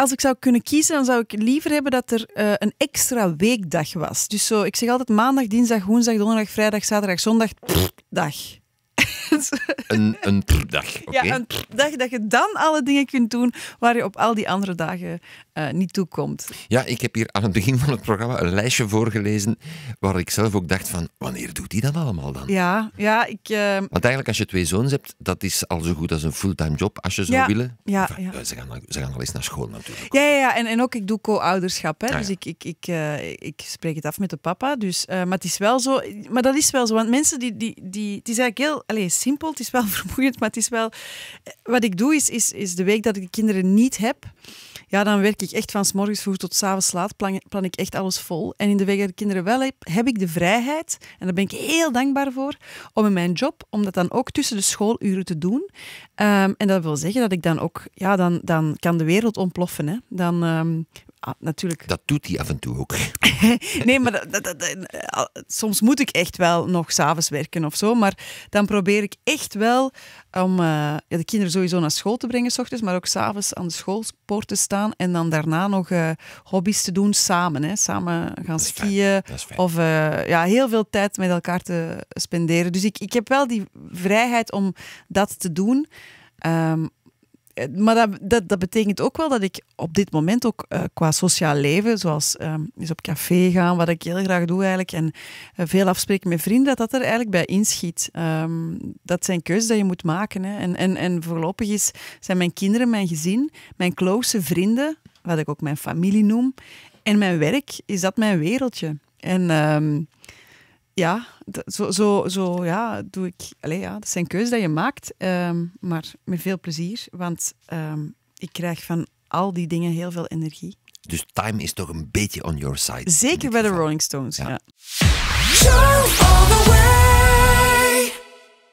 als ik zou kunnen kiezen, dan zou ik liever hebben dat er eh, een extra weekdag was. Dus zo, ik zeg altijd maandag, dinsdag, woensdag, donderdag, vrijdag, zaterdag, zondag, pff, dag. Een, een dag. Okay. Ja, een dag dat je dan alle dingen kunt doen waar je op al die andere dagen eh, niet toe komt. Ja, ik heb hier aan het begin van het programma een lijstje voorgelezen waar ik zelf ook dacht van, wanneer doet hij dat allemaal dan? Ja, ja, ik... Eh, want eigenlijk als je twee zoons hebt, dat is al zo goed als een fulltime job als je zou willen. Ja, ja. Eh, ze, gaan, ze gaan al eens naar school natuurlijk. Ja, ja, ja. En, en ook ik doe co-ouderschap. Hè. Ah, dus ik, ik, ik, ik spreek het af met de papa. Dus, maar het is wel zo... Maar dat is wel zo, want mensen die... die, die het is eigenlijk heel allez, simpel. Het is wel vermoeiend, maar het is wel... Eh, wat ik doe, is, is, is de week dat ik de kinderen niet heb... Ja, dan werk ik echt van s morgens vroeg tot s avonds laat. Plan, plan, ik echt alles vol. En in de week dat ik kinderen wel heb, heb ik de vrijheid. En daar ben ik heel dankbaar voor. Om in mijn job, om dat dan ook tussen de schooluren te doen. Ehm, en dat wil zeggen dat ik dan ook... Ja, dan, dan kan de wereld ontploffen. Hè. Dan ehm, Ah, natuurlijk. Dat doet hij af en toe ook. nee, maar soms moet ik echt wel nog s'avonds werken of zo. Maar dan probeer ik echt wel om eh, de kinderen sowieso naar school te brengen, s ochtends, maar ook s'avonds aan de schoolpoort te staan. En dan daarna nog eh, hobby's te doen samen. Hè. Samen gaan skiën. Of eh, ja, heel veel tijd met elkaar te spenderen. Dus ik, ik heb wel die vrijheid om dat te doen. Ehm, eh, maar dat, dat, betekent ook wel dat ik op dit moment ook eh, qua sociaal leven, zoals ehm, eens op café gaan, wat ik heel graag doe eigenlijk, en eh, veel afspreken met vrienden, dat dat er eigenlijk bij inschiet. Um, dat zijn keuzes die je moet maken. Hè. En, en, en voorlopig is, zijn mijn kinderen, mijn gezin, mijn close vrienden, wat ik ook mijn familie noem, en mijn werk, is dat mijn wereldje. En... Ehm, ja, zo, zo, zo ja, doe ik. Allez, ja, dat zijn keuzes die je maakt, ehm, maar met veel plezier, want ehm, ik krijg van al die dingen heel veel energie. Dus time is toch een beetje on your side. Zeker bij de Rolling Stones. ja.